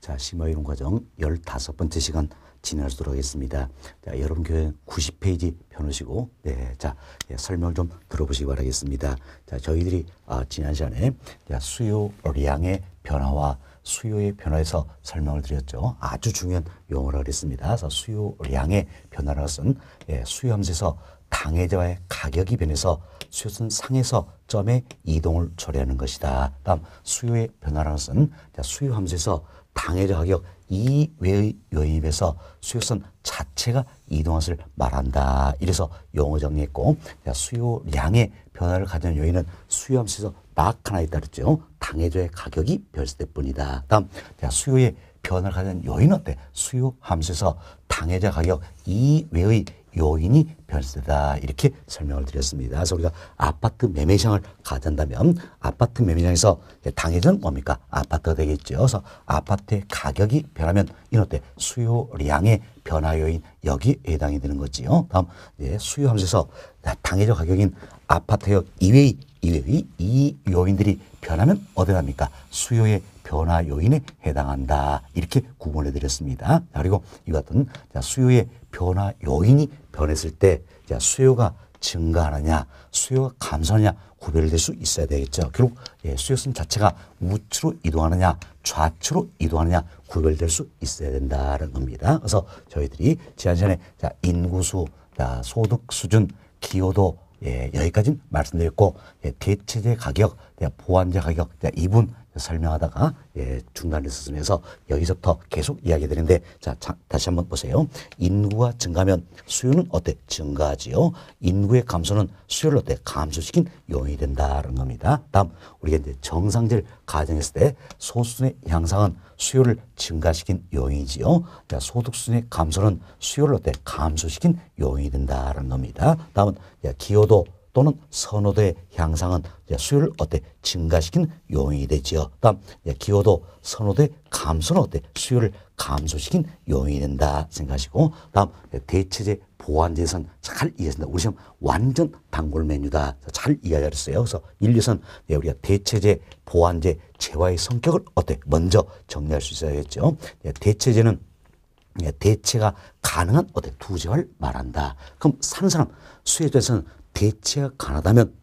자, 심화 이론 과정 15번째 시간 진행하도록 하겠습니다. 자, 여러분 교회 90페이지 펴놓으시고, 네, 자, 예, 설명 을좀 들어보시기 바라겠습니다. 자, 저희들이 아, 지난 시간에 자, 수요량의 변화와 수요의 변화에서 설명을 드렸죠. 아주 중요한 용어라 그랬습니다. 그래서 수요량의 변화라는 예, 수요함수에서 당해자와의 가격이 변해서 수요선 상에서 점에 이동을 초래하는 것이다. 다음 수요의 변화라는 수요함수에서 당해자 가격 이외의 요인에서 수요선 자체가 이동한 것을 말한다. 이래서 용어 정리했고 수요량의 변화를 가진 요인은 수요함수에서 막 하나 있다 그랬죠. 당해자의 가격이 별세될 뿐이다. 다음 수요의 변화를 가진 요인은 어때? 수요함수에서 당해자 가격 이외의 요인이 변수다 이렇게 설명을 드렸습니다. 그래서 우리가 아파트 매매장을 시 가진다면 아파트 매매장에서 당해자는 뭡니까? 아파트가 되겠죠. 그래서 아파트의 가격이 변하면 이럴 때 수요량의 변화 요인 여기 해당이 되는 거지요. 다음 예, 수요 함수에서 당해자 가격인 아파트역 이외의 이외의 이 요인들이 변하면 어디랍니까? 수요의 변화 요인에 해당한다. 이렇게 구분해 드렸습니다. 그리고 이 같은 수요의 변화 요인이 변했을 때 수요가 증가하느냐 수요가 감소하느냐 구별될 수 있어야 되겠죠. 결국 예, 수요성 자체가 우측으로 이동하느냐 좌측으로 이동하느냐 구별될 수 있어야 된다는 겁니다. 그래서 저희들이 지난 시간에 인구수, 소득 수준, 기여도 예, 여기까지는 말씀드렸고 예, 대체제 가격, 예, 보완제 가격, 예, 이분 설명하다가 예, 중단을 쓰면서 여기서부터 계속 이야기 되는데 자, 자, 다시 한번 보세요. 인구가 증가하면 수요는 어때? 증가하지요. 인구의 감소는 수요를 어때? 감소시킨 요인이 된다는 겁니다. 다음 우리가 이제 정상제 가정했을 때 소수의 향상은 수요를 증가시킨 요인이지요. 자, 소득순의 감소는 수요를 어때? 감소시킨 요인이 된다는 겁니다. 다음은 기여도 또는 선호도의 향상은 수요를 어때 증가시킨 요인이 되지요. 다음 기호도 선호도의 감소는 어때 수요를 감소시킨 요인이 된다 생각하시고 다음 대체제 보완 재선 잘 이해했습니다. 우리 시험 완전 단골 메뉴다. 잘 이해하셨어요. 그래서 1, 2선 예, 우리가 대체제, 보완제, 재화의 성격을 어때? 먼저 정리할 수 있어야겠죠. 예, 대체제는 예, 대체가 가능한 어때? 두 재화를 말한다. 그럼 사는 사람 수혜자에서는 대체가 가능하다면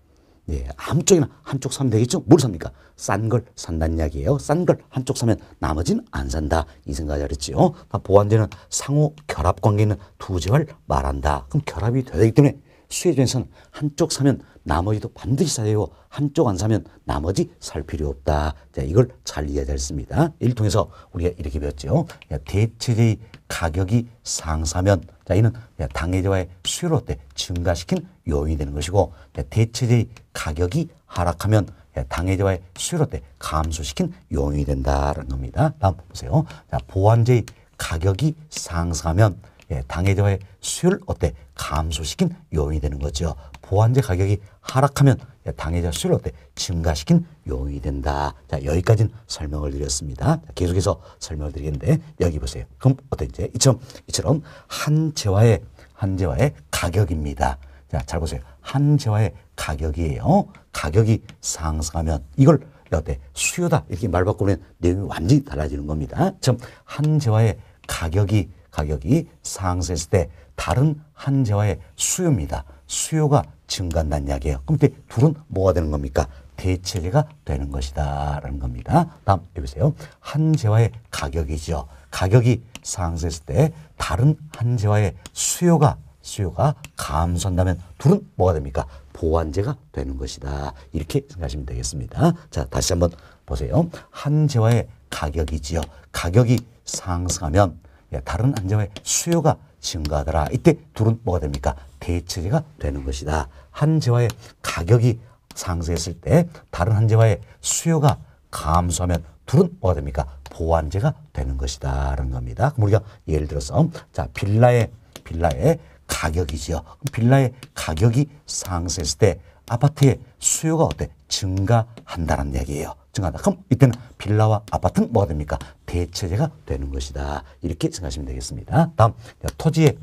예, 아무 쪽이나 한쪽 사면 되겠죠? 뭘 삽니까? 싼 걸 산다는 이야기예요. 싼 걸 한쪽 사면 나머지는 안 산다. 이 생각을 했지요. 보완되는 상호 결합 관계는 두 재를 말한다. 그럼 결합이 되기 때문에 수혜전에서는 한쪽 사면 나머지도 반드시 사야 해요. 한쪽 안 사면 나머지 살 필요 없다. 자, 이걸 잘 이해하셨습니다. 이를 통해서 우리가 이렇게 배웠죠. 대체제의 가격이 상사면 자, 이는 당해제와의수요로때 증가시킨 요인이 되는 것이고 대체제의 가격이 하락하면 당해제와의수요로때 감소시킨 요인이 된다는 겁니다. 다음 보세요. 자, 보완제의 가격이 상사면 예, 당에 대해 수요를 어때 감소시킨 요인이 되는 거죠. 보완제 가격이 하락하면 예, 당에 대한 수요를 어때 증가시킨 요인이 된다. 자 여기까지는 설명을 드렸습니다. 계속해서 설명을 드리겠는데 여기 보세요. 그럼 어때 이제 이처럼 이처럼 한제화의한제화의 가격입니다. 자 잘 보세요. 한제화의 가격이에요. 가격이 상승하면 이걸 어때 수요다 이렇게 말 바꾸면 내용이 완전히 달라지는 겁니다. 참한제화의 가격이 가격이 상승했을 때 다른 한제와의 수요입니다. 수요가 증가한다는 이야기예요. 그럼 이때 둘은 뭐가 되는 겁니까? 대체제가 되는 것이다 라는 겁니다. 다음 해보세요. 한제와의 가격이죠. 가격이 상승했을 때 다른 한제와의 수요가 수요가 감소한다면 둘은 뭐가 됩니까? 보완제가 되는 것이다. 이렇게 생각하시면 되겠습니다. 자, 다시 한번 보세요. 한제와의 가격이지요. 가격이 상승하면 예, 다른 안정의 수요가 증가하더라. 이때 둘은 뭐가 됩니까? 대체제가 되는 것이다. 한재화의 가격이 상승했을 때 다른 한재화의 수요가 감소하면 둘은 뭐가 됩니까? 보완재가 되는 것이다. 라는 겁니다. 그럼 우리가 예를 들어서 자 빌라의 빌라의 가격이지요. 빌라의 가격이 상승했을 때 아파트의 수요가 어때? 증가한다는 얘기예요. 증가한다. 그럼 이때는 빌라와 아파트는 뭐가 됩니까? 대체제가 되는 것이다. 이렇게 생각하시면 되겠습니다. 다음 네, 토지의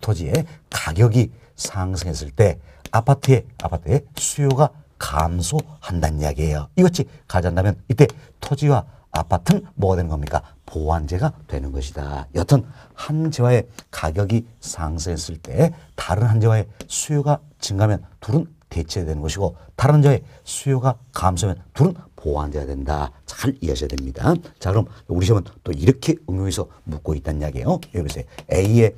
토지의 가격이 상승했을 때 아파트의 아파트의 수요가 감소한다는 이야기예요. 이것이 가잔다면 이때 토지와 아파트는 뭐가 되는 겁니까? 보완제가 되는 것이다. 여튼 한 지와의 가격이 상승했을 때 다른 한 지와의 수요가 증가하면 둘은 대체되는 것이고 다른 지와의 수요가 감소하면 둘은 보완돼야 된다. 잘 이해하셔야 됩니다. 자, 그럼 우리 시험은 또 이렇게 응용해서 묻고 있다는 이야기예요. 여기 보세요. A의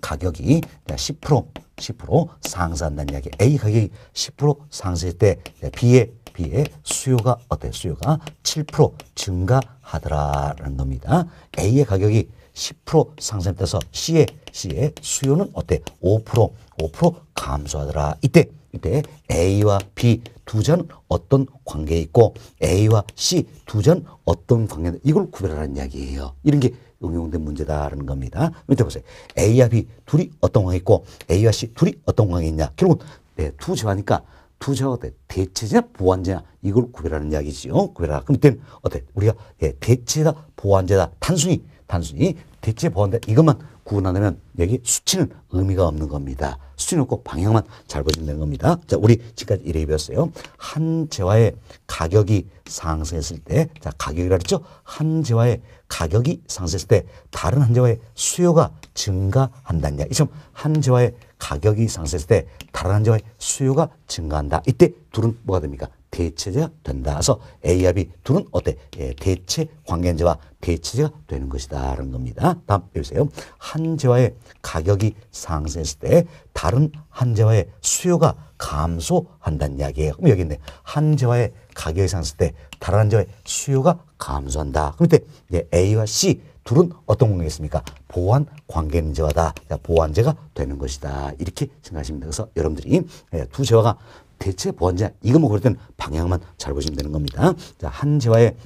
가격이 10% 10% 상승한다는 이야기. A 가격이 10% 상승할 때 B의 비해 수요가 어때? 수요가 7% 증가하더라라는 겁니다. A의 가격이 10% 상승했다서 C의 C의 수요는 어때? 5% 5% 감소하더라. 이때 이때 네, A와 B 두 전 어떤 관계 있고 A와 C 두 전 어떤 관계 이걸 구별하라는 이야기예요. 이런 게 응용된 문제다라는 겁니다. 밑에 보세요. A와 B 둘이 어떤 관계 있고 A와 C 둘이 어떤 관계 있냐. 결국은 네, 두 저하니까 투자가 돼. 대체냐 보완제냐 이걸 구별하는 이야기지요. 구별하라. 그럼 이때는 어때? 우리가 예, 대체다 보완제다. 단순히 단순히 대체 보완제 이것만 구분하려면 여기 수치는 의미가 없는 겁니다. 수치는 꼭 방향만 잘 보시면 되는 겁니다. 자, 우리 지금까지 이래 배웠어요. 한 재화의 가격이 상승했을 때, 자, 가격이라 그랬죠? 한 재화의 가격이 상승했을 때 다른 한 재화의 수요가 증가한다냐. 이처럼 한 재화의 가격이 상승했을 때 다른 한 재화의 수요가 증가한다. 이때 둘은 뭐가 됩니까? 대체제가 된다. 그래서 A와 B 둘은 어때? 예, 대체 관계인재와 대체제가 되는 것이다. 라는 겁니다. 다음 보세요. 한재화의 가격이 상승했을 때 다른 한재화의 수요가 감소한다는 이야기예요. 그럼 여기 있네. 한재화의 가격이 상승했을 때 다른 한재화의 수요가 감소한다. 그럼 이때 예, A와 C 둘은 어떤 관계겠습니까? 보완 관계인재화다. 그러니까 보완재가 되는 것이다. 이렇게 생각하시면 돼요. 그래서 여러분들이 예, 두 재화가 대체 뭔지 뭐 이거 뭐 그럴 땐 방향만 잘 보시면 되는 겁니다. 자, 한지화의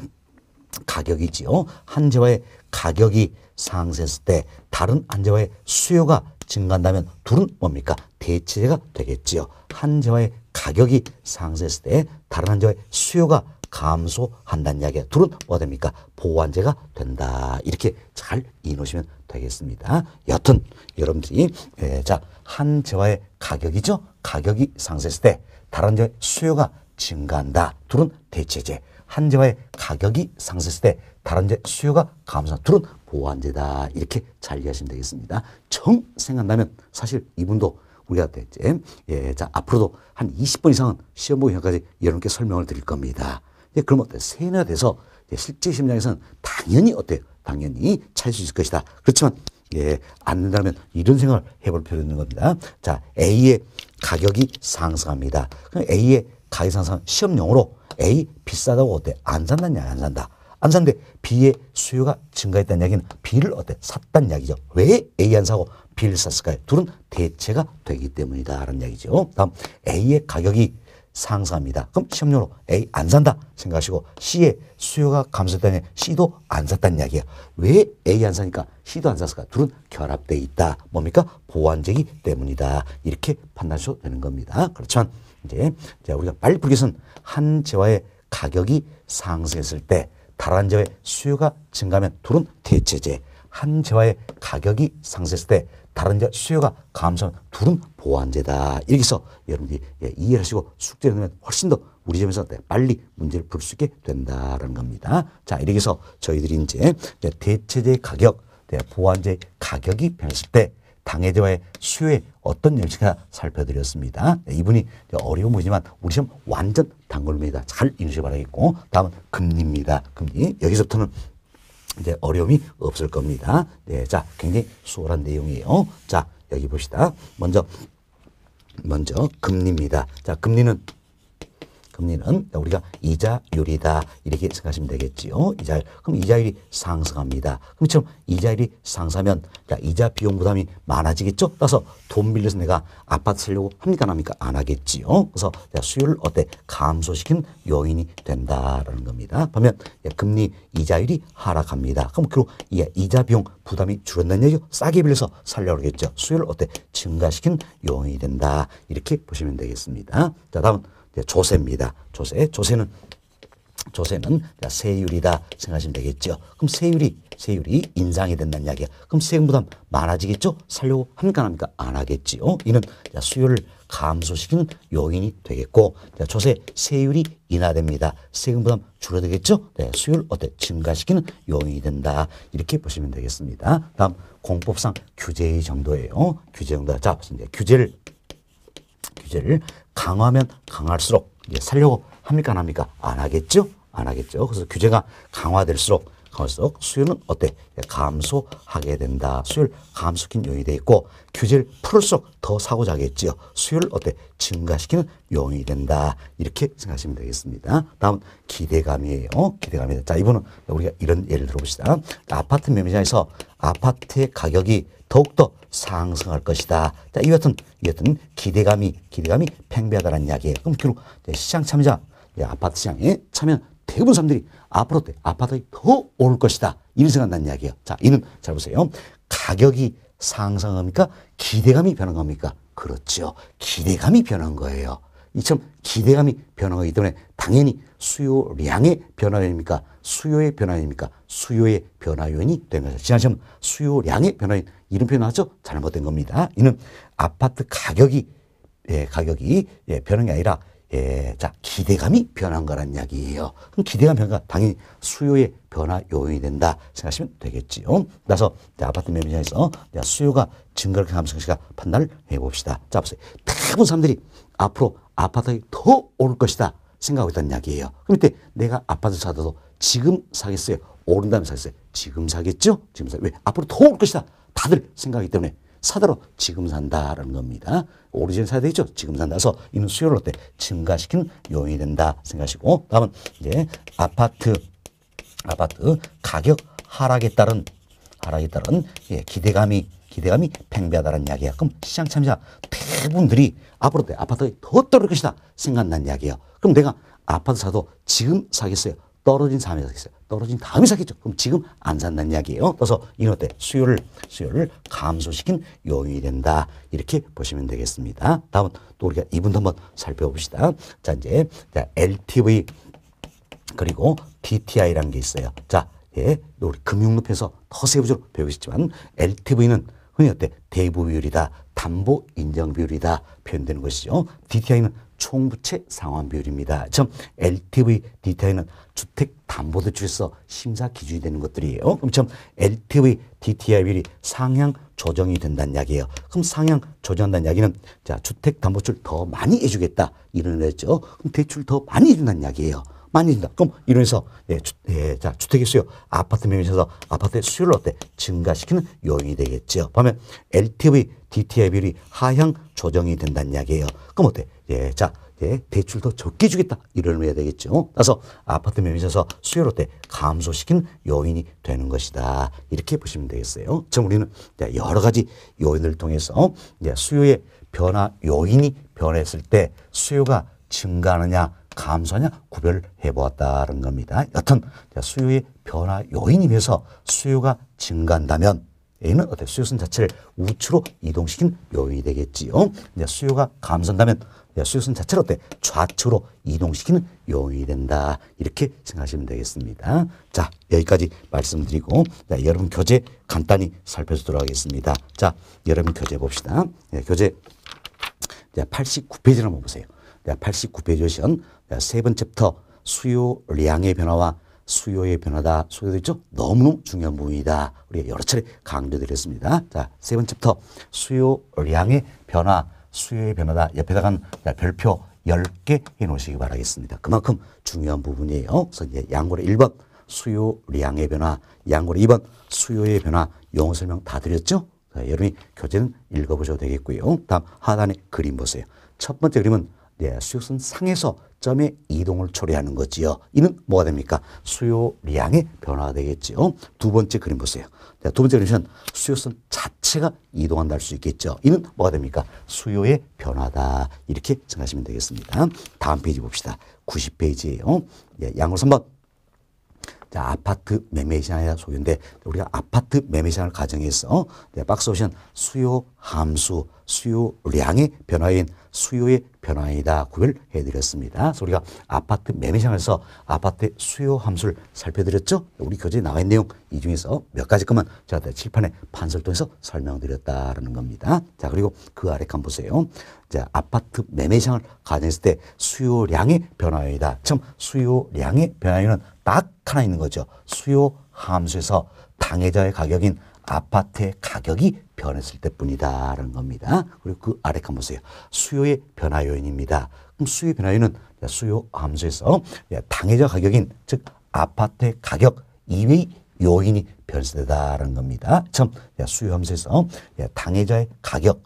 가격이지요. 한지화의 가격이 상승했을 때 다른 한지화의 수요가 증가한다면 둘은 뭡니까? 대체제가 되겠지요. 한지화의 가격이 상승했을 때 다른 한지화의 수요가 감소한다는 이야기야. 둘은 뭐가 됩니까? 보완제가 된다. 이렇게 잘 이해놓으시면 되겠습니다. 여튼 여러분들이 예, 자한 재화의 가격이죠. 가격이 상승했을 때 다른 재화의 수요가 증가한다. 둘은 대체제. 한 재화의 가격이 상승했을 때 다른 재 수요가 감소한 둘은 보완제다. 이렇게 잘 이해하시면 되겠습니다. 정 생각한다면 사실 이분도 우리가 대체 예, 자 앞으로도 한 20번 이상은 시험 보기 전까지 여러분께 설명을 드릴 겁니다. 그럼 어때? 세뇌돼서 실제 심장에서는 당연히 어때요? 당연히 찰수 있을 것이다. 그렇지만 예, 안 된다면 이런 생각을 해볼 필요 가 있는 겁니다. 자, A의 가격이 상승합니다. 그럼 A의 가격 상승 시험용으로 A 비싸다고 어때? 안산다냐안 산다. 안 산데 B의 수요가 증가했다는 이야기는 B를 어때? 샀다는 이야기죠. 왜 A 안 사고 B를 샀을까요? 둘은 대체가 되기 때문이다라는 이야기죠. 다음 A의 가격이 상사합니다 그럼 시험료로 A 안 산다 생각하시고 C의 수요가 감소했다니 C도 안 샀다는 이야기야. 왜 A 안 사니까 C도 안 샀을까? 둘은 결합돼 있다. 뭡니까? 보완제기 때문이다. 이렇게 판단하셔도 되는 겁니다. 그렇지만 이제 우리가 빨리 풀기 위해서는 한 재화의 가격이 상승했을 때 다른 재화의 수요가 증가하면 둘은 대체재 한 재화의 가격이 상승했을 때 다른 재 수요가 감소하는 둘은 보완제다. 여기서 여러분들이 예, 이해하시고 를 숙제를 하면 훨씬 더 우리 점에서 네, 빨리 문제를 풀 수 있게 된다는 겁니다. 자, 이렇게 해서 저희들이 이제 네, 대체제 가격, 네, 보완제 가격이 변했을 때당해재화의 수요에 어떤 영향을 살펴드렸습니다. 이분이 어려운 분이지만 우리 시험 완전 단골입니다. 잘 인수해 기 바라겠고 다음은 금리입니다. 금리. 여기서부터는 이제 어려움이 없을 겁니다. 네, 자, 굉장히 수월한 내용이에요. 자, 여기 봅시다. 먼저, 먼저 금리입니다. 자, 금리는 금리는 우리가 이자율이다. 이렇게 생각하시면 되겠지요. 이자율. 그럼 이자율이 상승합니다. 그럼 처럼 이자율이 상승하면 자, 이자 비용 부담이 많아지겠죠. 따라서 돈 빌려서 내가 아파트 살려고 합니까? 안 합니까? 안 하겠지요. 그래서 수요를 어때? 감소시킨 요인이 된다라는 겁니다. 반면 예, 금리 이자율이 하락합니다. 그럼 결국 이자 비용 부담이 줄었는 얘기죠. 싸게 빌려서 살려고 하겠죠. 수요를 어때? 증가시킨 요인이 된다. 이렇게 보시면 되겠습니다. 자, 다음 조세입니다. 조세. 조세는 조세는 세율이다 생각하시면 되겠죠. 그럼 세율이 세율이 인상이 된다는 이야기야. 그럼 세금 부담 많아지겠죠? 살려고 합니까 합니까? 안 하겠지요. 어? 이는 수요를 감소시키는 요인이 되겠고 조세 세율이 인하됩니다. 세금 부담 줄어들겠죠? 네, 수요를 어때 증가시키는 요인이 된다. 이렇게 보시면 되겠습니다. 다음 공법상 규제의 정도예요. 규제 정도. 자, 보시요 규제를 규제를 강화하면 강할수록 살려고 합니까 안 합니까? 안 하겠죠? 안 하겠죠. 그래서 규제가 강화될수록 거기서 수요는 어때? 예, 감소하게 된다. 수요를 감소시킨 요인이 돼 있고 규제를 풀수록더 사고자겠지요. 수요를 어때? 증가시키는 요인이 된다. 이렇게 생각하시면 되겠습니다. 다음 기대감이에요. 어? 기대감이에요. 자, 이번은 우리가 이런 예를 들어봅시다. 아파트 매매장에서 아파트의 가격이 더욱더 상승할 것이다. 자, 이 같은, 이 같은 기대감이, 기대감이 팽배하다는 이야기예요. 그럼 결국 시장 참여자, 예, 아파트 시장에 참여 대부분 사람들이 앞으로 때 아파트가 더 오를 것이다. 이런 생각난 이야기예요. 자, 이는 잘 보세요. 가격이 상승합니까? 기대감이 변한 겁니까? 그렇죠. 기대감이 변한 거예요. 이처럼 기대감이 변화하기 때문에 당연히 수요량의 변화입니까? 수요의 변화입니까? 수요의 변화 요인이 된 거죠. 지난 시간 수요량의 변화 요인 이런 표현 하죠? 잘못된 겁니다. 이는 아파트 가격이 예, 가격이 예, 변한 게 아니라 예, 자, 기대감이 변한 거란 이야기예요. 그럼 기대감 변화가 당연히 수요의 변화 요인이 된다 생각하시면 되겠지요. 나서 아파트 매매장에서 수요가 증가를 감성시가 판단을 해봅시다. 자, 보세요. 대부분 사람들이 앞으로 아파트가 더 오를 것이다 생각하고 있다는 이야기예요. 그럼 이때 내가 아파트 사더라도 지금 사겠어요? 오른다음에 사겠어요? 지금 사겠죠? 지금 사. 왜? 앞으로 더 올 것이다. 다들 생각하기 때문에 사대로 지금 산다라는 겁니다. 오리지널 사대이죠. 지금 산다서 이는 수요를 어때 증가시킨 요인이 된다 생각하시고 다음은 이제 아파트 아파트 가격 하락에 따른 하락에 따른 예, 기대감이 기대감이 팽배하다는 이야기야. 그럼 시장 참여자 대부분들이 앞으로 내 아파트가 더 떨어질 것이다 생각난 이야기야. 그럼 내가 아파트 사도 지금 사겠어요? 떨어진 삶에 사겠어요? 떨어진 다음에 샀겠죠. 그럼 지금 안 산다는 이야기예요. 그래서 이럴 때 수요를 수요를 감소시킨 요인이 된다. 이렇게 보시면 되겠습니다. 다음은 또 우리가 이분도 한번 살펴봅시다. 자 이제 자, LTV 그리고 DTI라는 게 있어요. 자, 예, 우리 금융높에서더 세부적으로 배우시지만 LTV는 흔히 어때? 대부 비율이다, 담보 인정 비율이다 표현되는 것이죠. DTI는 총부채 상환비율입니다. 즉 LTV DTI는 주택담보대출에서 심사 기준이 되는 것들이에요. 그럼 참 LTV DTI 비율이 상향 조정이 된다는 이야기예요. 그럼 상향 조정한다는 이야기는 자 주택담보출 더 많이 해주겠다 이런 거죠. 그럼 대출 더 많이 해준다는 이야기예요. 많이 준다 그럼 이론에서 예, 주, 예, 자 주택의 수요 아파트 매매에서 아파트의 수요를 어때 증가시키는 요인이 되겠죠. 반면 LTV DTI 비율이 하향 조정이 된다는 이야기예요. 그럼 어때? 예, 자, 예, 대출 더 적게 주겠다. 이러면 되겠죠. 따라서 아파트 매매에서 수요로 때 감소시킨 요인이 되는 것이다. 이렇게 보시면 되겠어요. 지금 우리는 여러 가지 요인을 통해서 수요의 변화 요인이 변했을 때 수요가 증가하느냐 감소냐 구별 해보았다는 겁니다. 여튼 수요의 변화 요인이면서 수요가 증가한다면 A는 어때? 수요선 자체를 우측으로 이동시킨 요인이 되겠지요. 이제 수요가 감소한다면 네, 수요선 자체를 어때? 좌측으로 이동시키는 요인이 된다. 이렇게 생각하시면 되겠습니다. 자, 여기까지 말씀드리고 자, 네, 여러분 교재 간단히 살펴보도록 하겠습니다. 자, 여러분 교재 봅시다. 네, 교재 89페이지를 한번 보세요. 89페이지 오션 세 번째 부터 수요량의 변화와 수요의 변화다. 소요도 있죠? 너무너무 중요한 부분이다. 우리가 여러 차례 강조드렸습니다. 자, 세 번째 부터 수요량의 변화, 수요의 변화다. 옆에다가 별표 10개 해놓으시기 바라겠습니다. 그만큼 중요한 부분이에요. 그래서 이제 양골의 1번 수요량의 변화, 양골의 2번 수요의 변화, 용어 설명 다 드렸죠? 자, 여러분이 교재는 읽어보셔도 되겠고요. 다음 하단에 그림 보세요. 첫 번째 그림은 네, 수요선 상에서 점의 이동을 초래하는 거지요. 이는 뭐가 됩니까? 수요량의 변화가 되겠지요. 두 번째 그림 보세요. 네, 두 번째 그림은 수요선 자체가 이동한다 할 수 있겠죠. 이는 뭐가 됩니까? 수요의 변화다. 이렇게 정하시면 되겠습니다. 다음 페이지 봅시다. 90페이지예요. 네, 예, 양으로 3번. 자, 아파트 매매 시장의 소유인데 우리가 아파트 매매 시장을 가정해서 네, 박스 오션 수요 함수, 수요량의 변화인 수요의 변화이다 구별해 드렸습니다. 우리가 아파트 매매장에서 아파트 수요 함수를 살펴드렸죠. 우리 교재에 나와 있는 내용 이 중에서 몇 가지 것만 제가 칠판에 판서를 통해서 설명드렸다라는 겁니다. 자 그리고 그 아래 칸 보세요. 자 아파트 매매장을 가정했을 때 수요량의 변화이다. 참 수요량의 변화는딱 하나 있는 거죠. 수요 함수에서 당해자의 가격인 아파트의 가격이 변했을 때뿐이다라는 겁니다. 그리고 그 아래 칸 보세요. 수요의 변화 요인입니다. 그럼 수요 의 변화 요인은 네, 수요 함수에서 네, 당해자 가격인 즉 아파트의 가격 이외의 요인이 변수되다라는 겁니다. 참 네, 수요 함수에서 당해자의 가격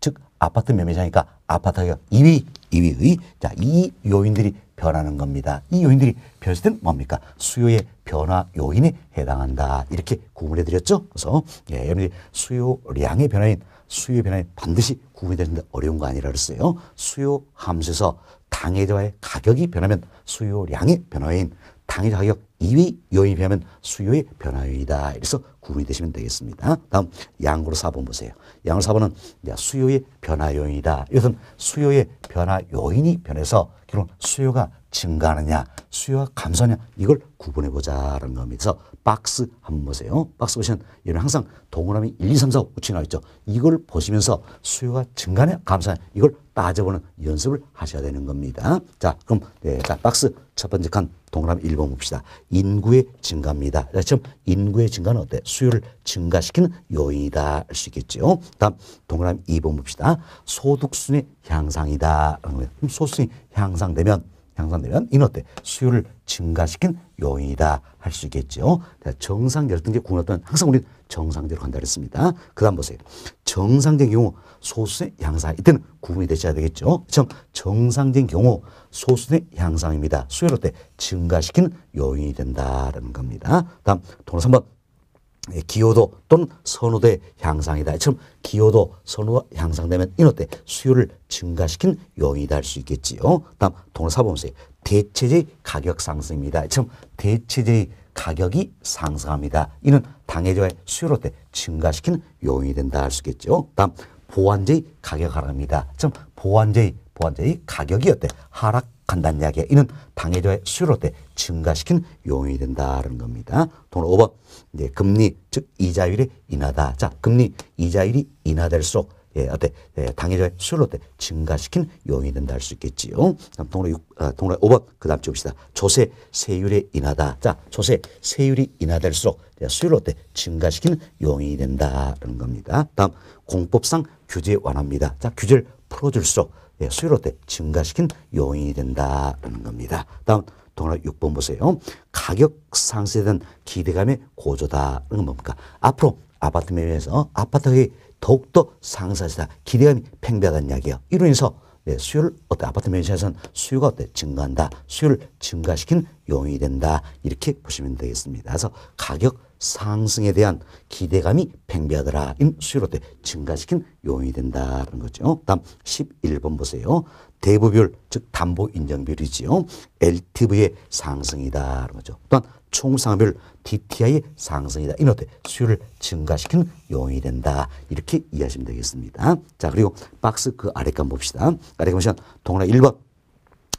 즉 아파트 매매자니까 아파트 가격 2위, 이위의 자, 이 요인들이 변하는 겁니다. 이 요인들이 변수된 뭡니까? 수요의 변화 요인에 해당한다. 이렇게 구분 해드렸죠. 그래서 예, 여러분들이 수요량의 변화인 수요 의 변화에 반드시 구분이 되는데 어려운 거 아니라 그랬어요. 수요 함수에서 당해자의 가격이 변하면 수요량의 변화인 당일 가격 2위 요입하면 인 수요의 변화요인이다이래서 구분이 되시면 되겠습니다. 다음 양으로 4번 보세요. 양으로 4번은 수요의 변화 요인이다. 이것은 수요의 변화 요인이 변해서 결국 수요가 증가하느냐 수요가 감소하냐 이걸 구분해 보자라는 겁니다. 그래서 박스 한번 보세요. 박스 보시면 얘는 항상 동그라미 1, 2, 3, 4, 5층에 나와 있죠. 이걸 보시면서 수요가 증가냐 하 감소하냐 이걸 따져보는 연습을 하셔야 되는 겁니다. 자 그럼 네, 자 박스 첫 번째 칸 동그라미 1번 봅시다. 인구의 증가입니다. 지금 인구의 증가는 어때? 수요를 증가시키는 요인이다 할 수 있겠죠. 다음 동그라미 2번 봅시다. 소득순위 향상이다. 음, 그럼 소득순위 향상되면 향상되면 이는 어때? 수요를 증가시킨 요인이다 할 수 있겠죠. 정상 열등제 구분 어떤 항상 우리 정상적으로 간다 그랬습니다. 그 다음 보세요. 정상적인 경우 소수의 양상. 이때는 구분이 되셔야 되겠죠. 그정상적인 경우 소수의 양상입니다. 수요로 때 증가시키는 요인이 된다라는 겁니다. 다음 동사 3번. 예, 기호도 또는 선호도의 향상이다. 이처럼 기호도 선호가 향상되면 이너 때 수요를 증가시킨 요인이다 할수 있겠지요. 다음 동사 4번 보세요. 대체제의 가격 상승입니다. 이처럼 대체제의 가격이 상승합니다. 이는 당해자의 수요로 때 증가시키는 요인이 된다 할 수 있겠죠. 다음 보완제의 가격 하락입니다. 참 보완제의 보완제의 가격이 어때 하락한다는 이야기야. 이는 당해자의 수요로 때 증가시킨 요인이 된다는 겁니다. 돈 5번 이제 금리 즉 이자율이 인하다. 자 금리 이자율이 인하될수록 예, 어때, 예, 당일의 수요로 때 증가시킨 요인이 된다 할 수 있겠지요. 다음 동로 6, 아, 동로 5번 그 다음 지 봅시다. 조세 세율이 인하다. 자, 조세 세율이 인하될수록 예, 수요로 때 증가시킨 요인이 된다는 겁니다. 다음 공법상 규제 완화입니다. 자, 규제를 풀어줄수록 예, 수요로 때 증가시킨 요인이 된다는 겁니다. 다음 동화 6번 보세요. 가격 상세된 기대감의 고조다. 는건 뭡니까? 앞으로 아파트 매매에서 아파트의 더욱더 상사시다. 기대감이 팽배한 이야기예요. 이로 인해서 네, 수요를 어때 아파트 매수에서는 수요가 어때 증가한다. 수요를 증가시킨 요인이 된다. 이렇게 보시면 되겠습니다. 그래서 가격 상승에 대한 기대감이 팽배하더라. 수요로 때 증가시킨 요인이 된다는 거죠. 다음 11번 보세요. 대부비즉 담보 인정비율이지요. LTV의 상승이다라는 거죠. 또한 총상업율 DTI 상승이다. 이는 어때? 수요를 증가시키는 요인이 된다. 이렇게 이해하시면 되겠습니다. 자, 그리고 박스 그 아래값 봅시다. 아래값 보시면 동그 1번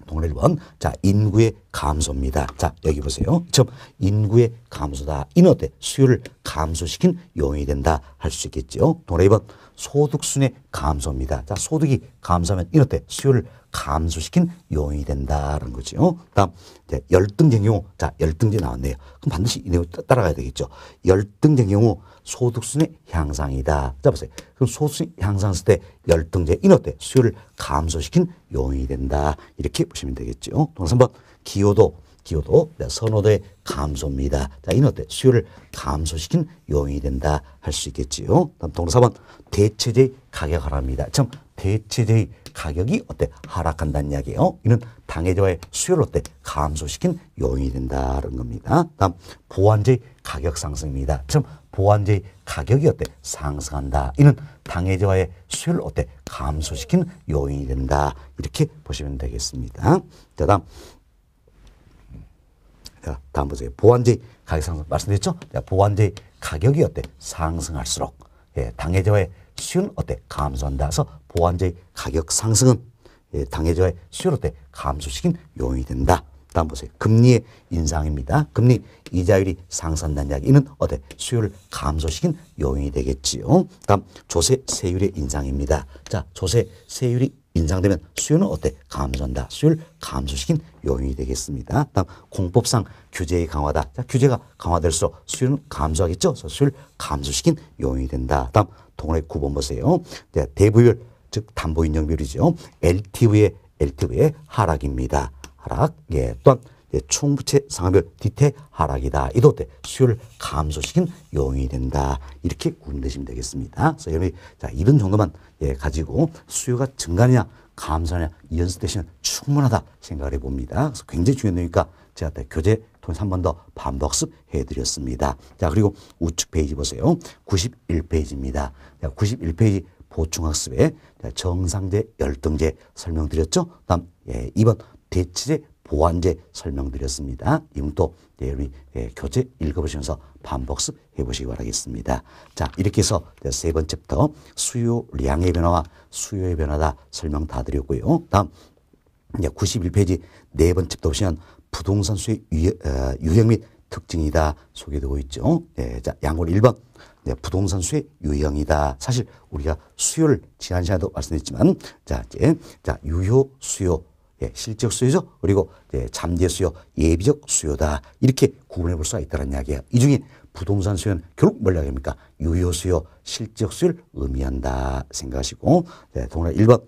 동그 1번. 자, 인구의 감소입니다. 자, 여기 보세요. 즉, 인구의 감소다. 인어대 수요를 감소시킨 요인이 된다 할 수 있겠죠. 동래 2번 소득순의 감소입니다. 자, 소득이 감소하면 인어대 수요를 감소시킨 요인이 된다라는 거죠. 다음, 이제 열등된 경우, 자, 열등제 나왔네요. 그럼 반드시 이 내용 따라가야 되겠죠. 열등된 경우 소득순의 향상이다. 자, 보세요. 그럼 소득순 향상했을 때 열등제 인어대 수요를 감소시킨 요인이 된다. 이렇게 보시면 되겠죠. 동사 3번. 기호도기호도 네, 선호도의 감소입니다. 자, 이는 어때? 수요를 감소시킨 요인이 된다 할 수 있겠지요. 다음 동사 4번 대체제의 가격 하락입니다. 참 대체제의 가격이 어때? 하락한다는 이야기예요. 이는 당해자와의 수요를 어때? 감소시킨 요인이 된다는 겁니다. 다음 보완제의 가격 상승입니다. 참 보완제의 가격이 어때? 상승한다. 이는 당해자와의 수요를 어때? 감소시킨 요인이 된다. 이렇게 보시면 되겠습니다. 자, 다음 내 다음 보세요. 보완제 가격 상승 말씀드렸죠? 보완제 가격이 어때? 상승할수록 예, 당해자의 수요는 어때? 감소한다서 보완제 가격 상승은 예, 당해자의 수요로 때 감소시킨 요인이 된다. 다음 보세요. 금리의 인상입니다. 금리 이자율이 상승한다는 이야기는 어때? 수요를 감소시킨 요인이 되겠지요. 다음 조세 세율의 인상입니다. 자, 조세 세율이 인상되면 수요는 어때? 감소한다. 수요를 감소시킨 요인이 되겠습니다. 다음 공법상 규제의 강화다. 자, 규제가 강화될수록 수요는 감소하겠죠. 그래서 수요를 감소시킨 요인이 된다. 다음 동그라 9번 보세요. 네, 대부율 즉 담보인정 비율이죠. LTV의 LTV의 하락입니다. 하락. 예, 또한 예, 총부채 상하별 뒤태 하락이다. 이도 때 수요를 감소시킨 요인이 된다. 이렇게 구분되시면 되겠습니다. 그래서 여러분이 자, 이런 정도만 예, 가지고 수요가 증가냐 감소냐 이 연습 대신 충분하다 생각을 해봅니다. 그래서 굉장히 중요한 내니까 제가 교재 통해서 한 번 더 반복습 해드렸습니다. 자 그리고 우측 페이지 보세요. 91페이지입니다. 자, 91페이지 보충학습에 정상제, 열등제 설명드렸죠. 다음 예, 2번 대치제, 보완제 설명드렸습니다. 이분 또 예, 우리 예, 교재 읽어보시면서 반복습 해보시기 바라겠습니다. 자, 이렇게 해서 세 번째 부터 수요량의 변화와 수요의 변화다 설명 다 드렸고요. 다음, 이제 91페이지 네 번째부터 보시면 부동산 수의 어, 유형 및 특징이다 소개되고 있죠. 네, 자, 양골 1번. 네, 부동산 수의 유형이다. 사실 우리가 수요를 지난 시간에도 말씀드지만 자, 이제, 자, 유효, 수요, 예, 실적 수요죠. 그리고 예, 잠재 수요, 예비적 수요다. 이렇게 구분해 볼 수가 있다는 이야기예요. 이 중에 부동산 수요는 결국 뭘 이야기합니까? 유효 수요, 실적 수요를 의미한다 생각하시고 네, 동그라 1번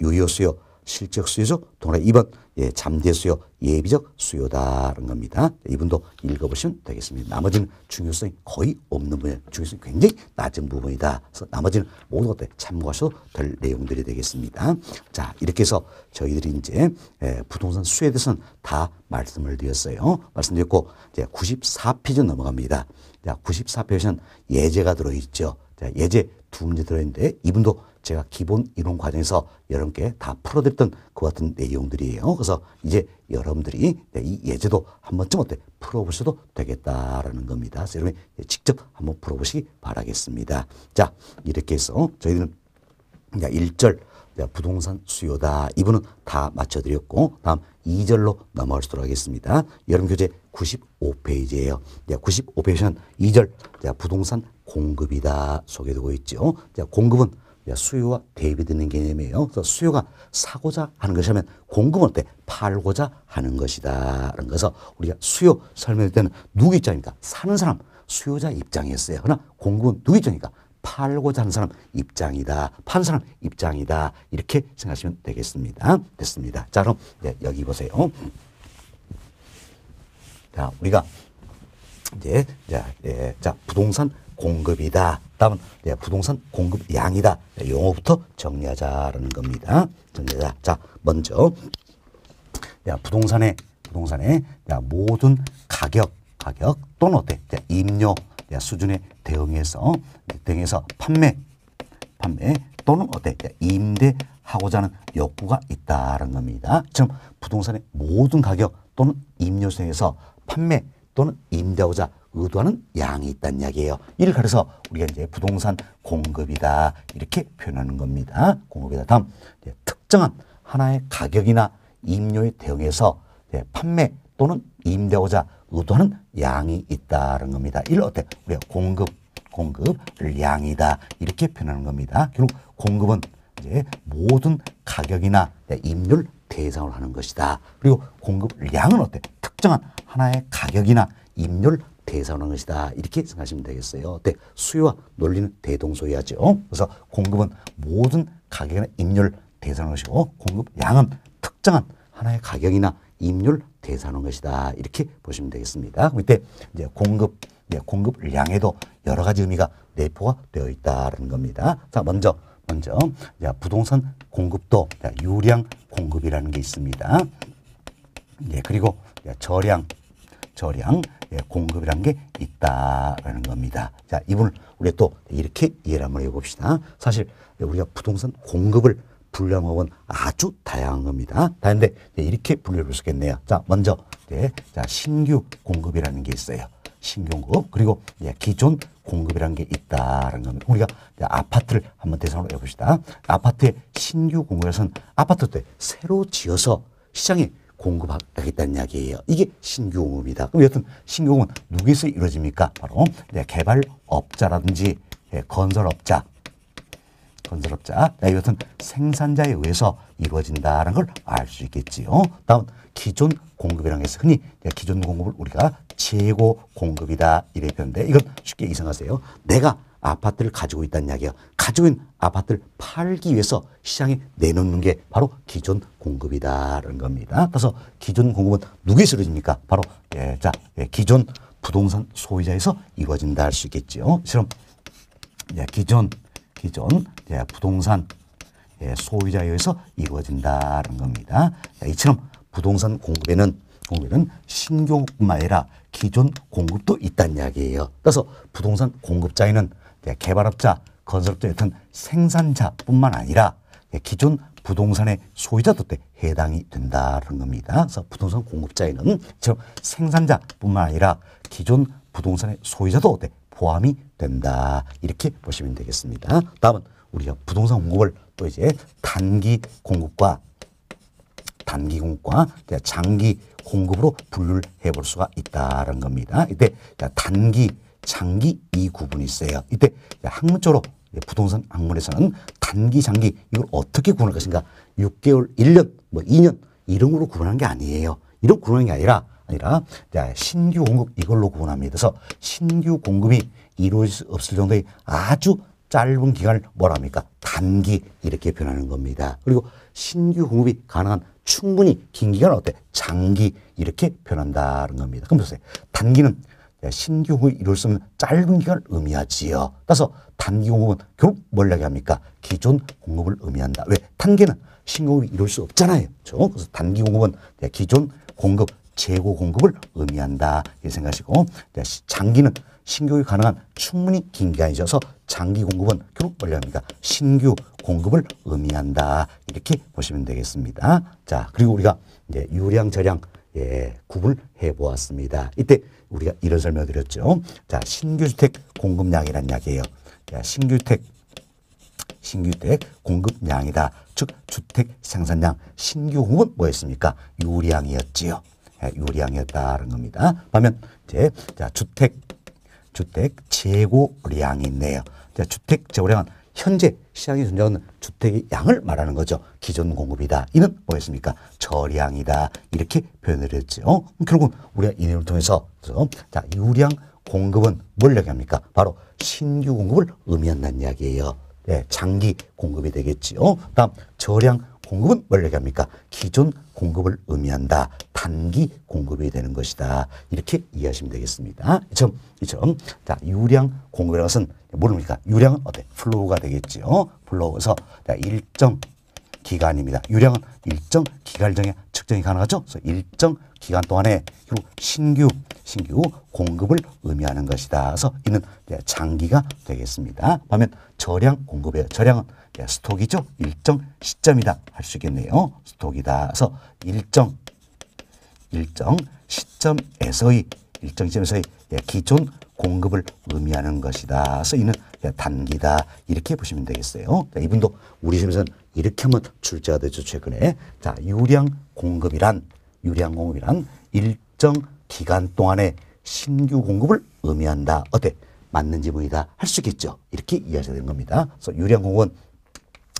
유효 수요, 실적 수요죠. 동그라 2번 예, 잠재 수요 예비적 수요다라는 겁니다. 이분도 읽어보시면 되겠습니다. 나머지는 중요성이 거의 없는 분야, 중요성이 굉장히 낮은 부분이다. 그래서 나머지는 모두 어때 참고하셔도 될 내용들이 되겠습니다. 자 이렇게 해서 저희들이 이제 예, 부동산 수요에 대해서는 다 말씀을 드렸어요. 말씀드렸고 이제 94페이지 넘어갑니다. 자 94페이지는 예제가 들어있죠. 자 예제 두 문제 들어있는데 이분도 제가 기본 이론 과정에서 여러분께 다 풀어드렸던 그 같은 내용들이에요. 그래서 이제 여러분들이 네, 이 예제도 한 번쯤 어때 풀어보셔도 되겠다라는 겁니다. 그래서 여러분이 직접 한번 풀어보시기 바라겠습니다. 자 이렇게 해서 저희는 1절 부동산 수요다. 이분은 다 맞춰드렸고 다음 2절로 넘어가도록 하겠습니다. 여름교재 95페이지예요. 95페이지는 2절 부동산 공급이다 소개되고 있죠. 공급은 수요와 대비되는 개념이에요. 그래서 수요가 사고자 하는 것이라면 공급은 때 팔고자 하는 것이다. 라는 것을 우리가 수요 설명할 때는 누구 입장입니까? 사는 사람, 수요자 입장이었어요. 그러나 공급은 누구 입장입니까? 팔고자 하는 사람 입장이다. 판 사람 입장이다. 이렇게 생각하시면 되겠습니다. 됐습니다. 자, 그럼 네, 여기 보세요. 자, 우리가 이제 자, 예, 자 부동산 공급이다. 다음은 예, 부동산 공급 양이다. 예, 용어부터 정리하자라는 겁니다. 정리하자. 자, 먼저 부동산의 부동산의 모든 가격 가격 또는 어때? 임료 수준에 대응해서 대응해서 판매 판매 또는 어때? 임대하고자 하는 욕구가 있다는 겁니다. 지금 부동산의 모든 가격 또는 임료 중에서 판매 또는 임대하고자 의도하는 양이 있다는 이야기예요. 이를 가려서 우리가 이제 부동산 공급이다 이렇게 표현하는 겁니다. 공급이다. 다음 특정한 하나의 가격이나 임료에 대응해서 판매 또는 임대고자 의도하는 양이 있다는 겁니다. 이를 어때? 우리가 공급, 공급, 양이다 이렇게 표현하는 겁니다. 결국 공급은 이제 모든 가격이나 임률 대상을 하는 것이다. 그리고 공급량은 어때? 특정한 하나의 가격이나 임률 대사하는 것이다. 이렇게 생각하시면 되겠어요. 네, 수요와 논리는 대동소이하죠. 그래서 공급은 모든 가격이나 임률 대사하는 것이고 공급 양은 특정한 하나의 가격이나 임률 대사하는 것이다. 이렇게 보시면 되겠습니다. 이때 이제 공급 네, 공급량에도 여러 가지 의미가 내포가 되어 있다는 겁니다. 자, 먼저 먼저 자, 부동산 공급도 자, 유량 공급이라는 게 있습니다. 예, 그리고 자, 저량 저량 예, 공급이란 게 있다라는 겁니다. 자, 이분우리또 이렇게 이해를 한번 해봅시다. 사실 우리가 부동산 공급을 불량업은 아주 다양한 겁니다. 다른데 이렇게 분류해볼 수 있겠네요. 자, 먼저 네, 자 신규 공급이라는 게 있어요. 신규 공급 그리고 예, 기존 공급이라는 게 있다라는 겁니다. 우리가 아파트를 한번 대상으로 해봅시다. 아파트의 신규 공급에서는 아파트 때 새로 지어서 시장에 공급하겠다는 이야기예요. 이게 신규공급이다 그럼 여튼 신규공업은 누구에서 이루어집니까? 바로 네, 개발업자라든지 네, 건설업자, 건설업자, 네, 여튼 생산자에 의해서 이루어진다는 걸 알 수 있겠지요. 다음 기존 공급이라는 게 있어요. 흔히 기존 공급을 우리가 재고 공급이다 이래 표현돼. 이건 쉽게 이상하세요. 내가 아파트를 가지고 있다는 이야기야. 가지고 있는 아파트를 팔기 위해서 시장에 내놓는 게 바로 기존 공급이다라는 겁니다. 따라서 기존 공급은 누구에서 이집니까 바로 예, 자 예, 기존 부동산 소유자에서 이루어진다 할 수 있겠지요. 그럼 예, 기존 기존 예, 부동산 예, 소유자에 의해서 이루어진다는 겁니다. 예, 이처럼 부동산 공급에는 공급은 신규뿐만 아니라 기존 공급도 있다는 이야기예요. 따라서 부동산 공급자에는 예, 개발업자, 건설업자 여튼 생산자뿐만 아니라 예, 기존 부동산의 소유자도 때 해당이 된다는 겁니다. 그래서 부동산 공급자에는 생산자뿐만 아니라 기존 부동산의 소유자도 때 포함이 된다. 이렇게 보시면 되겠습니다. 다음은 우리가 부동산 공급을 또 이제 단기 공급과 단기 공급과 장기 공급으로 분류를 해볼 수가 있다는 겁니다. 이때 단기 장기 이 구분이 있어요. 이때 학문적으로 부동산 학문에서는 단기, 장기 이걸 어떻게 구분할 것인가 6개월, 1년, 뭐 2년 이름으로 구분하는 게 아니에요. 이런 구분하는 게 아니라 아니라 신규 공급 이걸로 구분합니다. 그래서 신규 공급이 이루어질 수 없을 정도의 아주 짧은 기간을 뭐라 합니까? 단기 이렇게 표현하는 겁니다. 그리고 신규 공급이 가능한 충분히 긴 기간 은 어때? 장기 이렇게 표현한다는 겁니다. 그럼 보세요. 단기는 신경후의 이룰 수 없는 짧은 기간을 의미하지요. 따라서 단기 공급은 결국 뭘 이야기합니까? 기존 공급을 의미한다. 왜? 단기는 신공급이 룰수 없잖아요. 그렇죠? 그래서 단기 공급은 기존 공급, 재고 공급을 의미한다. 이렇게 생각하시고 장기는 신규이 가능한 충분히 긴 기간이셔서 장기 공급은 결국 뭘 합니까? 신규 공급을 의미한다. 이렇게 보시면 되겠습니다. 자, 그리고 우리가 이제 유량, 저량 예, 구분해 보았습니다. 이때 우리가 이런 설명을 드렸죠. 자, 신규주택 공급량이란 이야요 자, 신규주택 신규주택 공급량이다. 즉 주택 생산량 신규 공급 뭐였습니까? 요량이었지요. 요량이었다는 예, 겁니다. 반면 이제 자, 주택 주택 재고량이 있네요. 자, 주택 재고량은 현재 시장에 존재하는 주택의 양을 말하는 거죠. 기존 공급이다. 이는 뭐였습니까? 저량이다. 이렇게 표현을 했죠. 어? 결국 은 우리가 이 내용을 통해서 그래서 자 유량 공급은 뭘 얘기합니까? 바로 신규 공급을 의미한다는 이야기예요. 예, 장기 공급이 되겠지요. 어? 다음 저량 공급은 뭘 얘기합니까? 기존 공급을 의미한다. 단기 공급이 되는 것이다. 이렇게 이해하시면 되겠습니다. 2점, 2점. 자, 유량 공급이라는 것은 모니까 유량은 어때? 플로우가 되겠지요. 플로우에서 일정 기간입니다. 유량은 일정 기간정에 측정이 가능하죠. 그래서 일정 기간 동안에 그리고 신규 신규 공급을 의미하는 것이다. 그래서 이는 장기가 되겠습니다. 반면 저량 공급이에요. 저량은 예, 스톡이죠. 일정 시점이다 할 수 있겠네요. 스톡이다. 그래서 일정 일정 시점에서의 일정 시점에서의 예, 기존 공급을 의미하는 것이다. 그래서 이는 예, 단기다 이렇게 보시면 되겠어요. 자, 이분도 우리 시험에서는 이렇게 한번 출제가 되죠 최근에. 자 유량 공급이란 유량 공급이란 일정 기간 동안에 신규 공급을 의미한다. 어때? 맞는 지보이다할 수 있겠죠. 이렇게 이해하셔야 되는 겁니다. 그래서 유량 공급은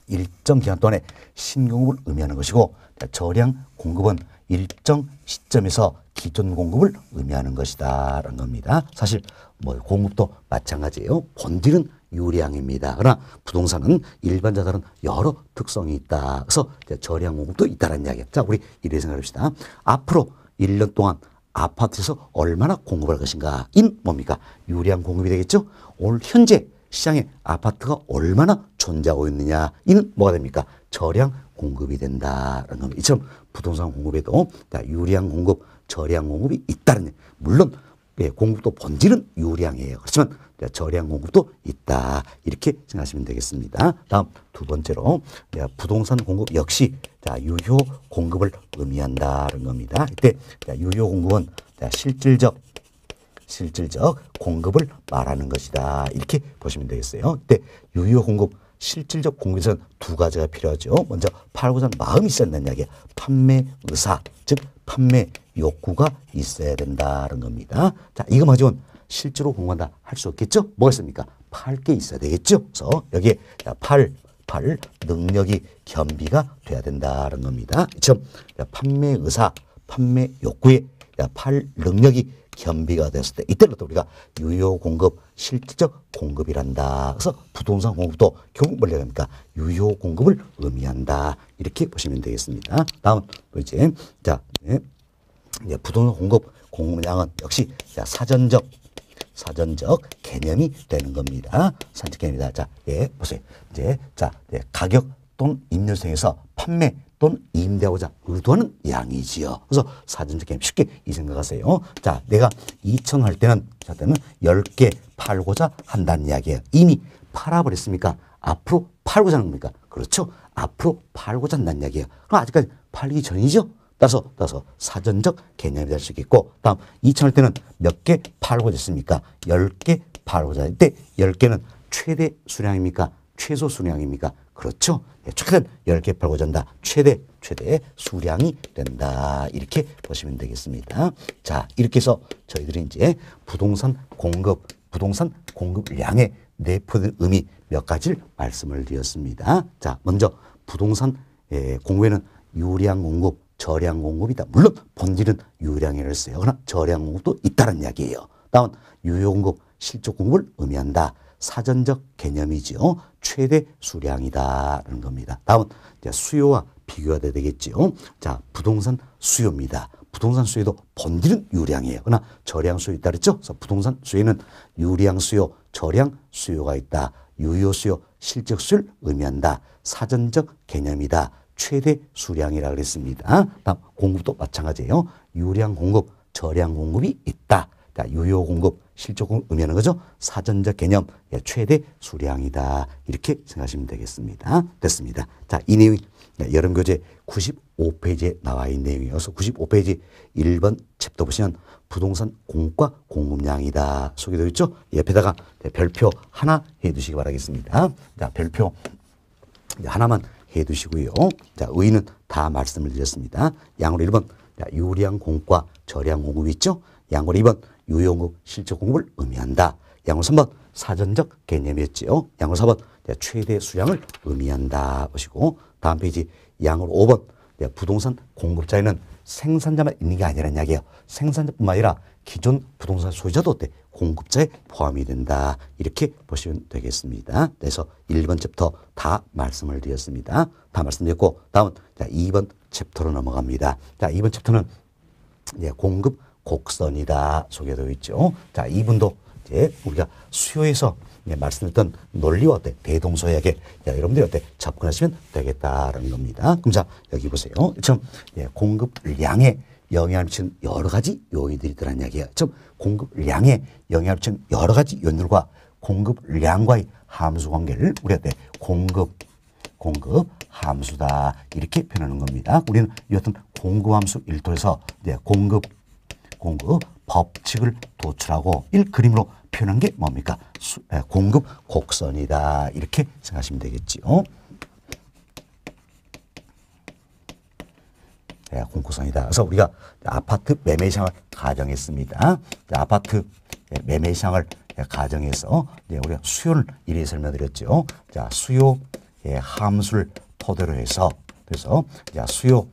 일정 기간 동안에 신공급을 의미하는 것이고 저량 공급은 일정 시점에서 기존 공급을 의미하는 것이다라는 겁니다. 사실 뭐 공급도 마찬가지예요. 본질은 유량입니다. 그러나 부동산은 일반 자산은 여러 특성이 있다. 그래서 저량 공급도 있다라는 이야기. 자, 우리 이래 생각합시다. 앞으로 1년 동안 아파트에서 얼마나 공급할 것인가인 뭡니까? 유량 공급이 되겠죠? 오늘 현재 시장에 아파트가 얼마나 존재하고 있느냐. 이는 뭐가 됩니까? 저량 공급이 된다라는 겁니다. 이처럼 부동산 공급에도 그러니까 유리한 공급, 저량 공급이 있다는 얘기. 물론 예, 공급도 본질은 유량이에요. 그렇지만 저량 공급도 있다. 이렇게 생각하시면 되겠습니다. 다음 두 번째로 네, 부동산 공급 역시 유효 공급을 의미한다는 겁니다. 이때 유효 공급은 실질적 실질적 공급을 말하는 것이다. 이렇게 보시면 되겠어요. 근데 유효 공급, 실질적 공급에서는 두 가지가 필요하죠. 먼저 팔고자 하는 마음이 있었는 이야기야. 판매 의사, 즉 판매 욕구가 있어야 된다는 겁니다. 자, 이거 마저 실제로 공급한다 할 수 없겠죠? 뭐가 있습니까? 팔 게 있어야 되겠죠? 그래서 여기에 팔, 팔 능력이 겸비가 돼야 된다는 겁니다. 이참 판매 의사, 판매 욕구에 팔 능력이 겸비가 됐을 때 이때부터 우리가 유효 공급 실질적 공급이란다. 그래서 부동산 공급도 결국 뭐라 합니까? 유효 공급을 의미한다. 이렇게 보시면 되겠습니다. 다음 또 이제 자 네. 이제 부동산 공급 공급량은 역시 자, 사전적 사전적 개념이 되는 겁니다. 산적 개념이다. 자, 예, 보세요. 이제 자, 예, 가격 또는 임률성에서 판매 또는 임대하고자 의도하는 양이지요. 그래서 사전적 개념 쉽게 이 생각하세요. 자, 내가 2천 할 때는 자 때는 10개 팔고자 한다는 이야기예요. 이미 팔아버렸습니까? 앞으로 팔고자 하는 겁니까? 그렇죠. 앞으로 팔고자 한다는 이야기예요. 그럼 아직까지 팔기 전이죠. 따라서 따라서 사전적 개념이 될 수 있겠고 다음 2천 할 때는 몇 개 팔고자 했습니까? 10개 팔고자 할때 10개는 최대 수량입니까? 최소 수량입니까? 그렇죠? 예, 최대한 10개 팔고 전다. 최대, 최대 의 수량이 된다. 이렇게 보시면 되겠습니다. 자, 이렇게 해서 저희들이 이제 부동산 공급, 부동산 공급량의 내포된 의미 몇 가지를 말씀을 드렸습니다. 자, 먼저 부동산 예, 공급에는 유량 공급, 저량 공급이다. 물론 본질은 유량이랬어요. 그러나 저량 공급도 있다는 이야기예요. 다음, 유효 공급, 실적 공급을 의미한다. 사전적 개념이지요. 최대 수량이다라는 겁니다. 다음 이제 수요와 비교가 되겠지요. 자, 부동산 수요입니다. 부동산 수요도 본질은 유량이에요. 그러나 저량 수요 있다 그랬죠? 그래서 부동산 수요는 유량 수요, 저량 수요가 있다. 유효 수요, 실적 수를 요 의미한다. 사전적 개념이다. 최대 수량이라 그랬습니다. 다음 공급도 마찬가지예요. 유량 공급, 저량 공급이 있다. 자, 그러니까 유효 공급, 실적을 의미하는 거죠. 사전적 개념, 예, 최대 수량이다. 이렇게 생각하시면 되겠습니다. 됐습니다. 자, 이 내용이 네, 여름교재 95페이지에 나와 있는 내용이어서 95페이지 1번 챕터 보시면 부동산 공과 공급량이다. 소개되어 있죠. 옆에다가 예, 네, 별표 하나 해 두시기 바라겠습니다. 자, 별표 하나만 해 두시고요. 자, 의의는 다 말씀을 드렸습니다. 양으로 1번 자, 유량 공과 저량 공급 있죠. 양으로 2번 유용의 실적 공급을 의미한다. 양호 3번 사전적 개념이었지요. 양호 4번 최대 수량을 의미한다. 보시고 다음 페이지 양호 5번 부동산 공급자에는 생산자만 있는 게 아니라는 이야기예요. 생산자뿐만 아니라 기존 부동산 소유자도 어때? 공급자에 포함이 된다. 이렇게 보시면 되겠습니다. 그래서 1번 챕터 다 말씀을 드렸습니다. 다 말씀드렸고 다음은 2번 챕터로 넘어갑니다. 자, 2번 챕터는 공급 곡선이다 소개되어 있죠. 자, 이분도 이제 우리가 수요에서 예, 말씀드렸던 논리와 어때? 대동소약에 야, 여러분들이 어때? 접근하시면 되겠다라는 겁니다. 그럼 자, 여기 보세요. 참, 예, 공급량에 영향을 미치는 여러 가지 요인들이 들어간 이야기예요. 즉, 공급량에 영향을 미치는 여러 가지 요인들과 공급량과의 함수 관계를 우리 한테 공급, 공급 함수다. 이렇게 표현하는 겁니다. 우리는 이 어떤 공급 함수 일도에서 예, 공급 공급 법칙을 도출하고 일 그림으로 표현한 게 뭡니까? 수, 에, 공급 곡선이다. 이렇게 생각하시면 되겠지요. 예, 네, 공고선이다. 그래서 우리가 아파트 매매 시장을 가정했습니다. 아파트 매매 시장을 예, 가정해서 우리가 수요를 이리 설명드렸죠. 자, 수요 예, 함수를 토대로 해서 그래서 수요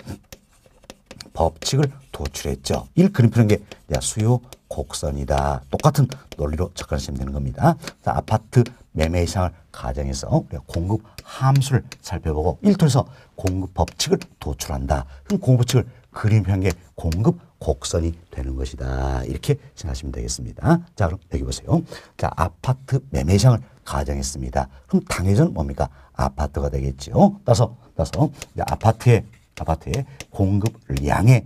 법칙을 도출했죠. 1 그림표는 게 수요 곡선이다. 똑같은 논리로 접근하시면 되는 겁니다. 자, 아파트 매매 이상을 가정해서 우리가 공급 함수를 살펴보고 1통에서 공급 법칙을 도출한다. 그럼 공급 법칙을 그림표한 공급 곡선이 되는 것이다. 이렇게 생각하시면 되겠습니다. 자, 그럼 여기 보세요. 자, 아파트 매매 이상을 가정했습니다. 그럼 당해전 뭡니까? 아파트가 되겠죠. 따서, 따서 아파트의 아파트의 공급량에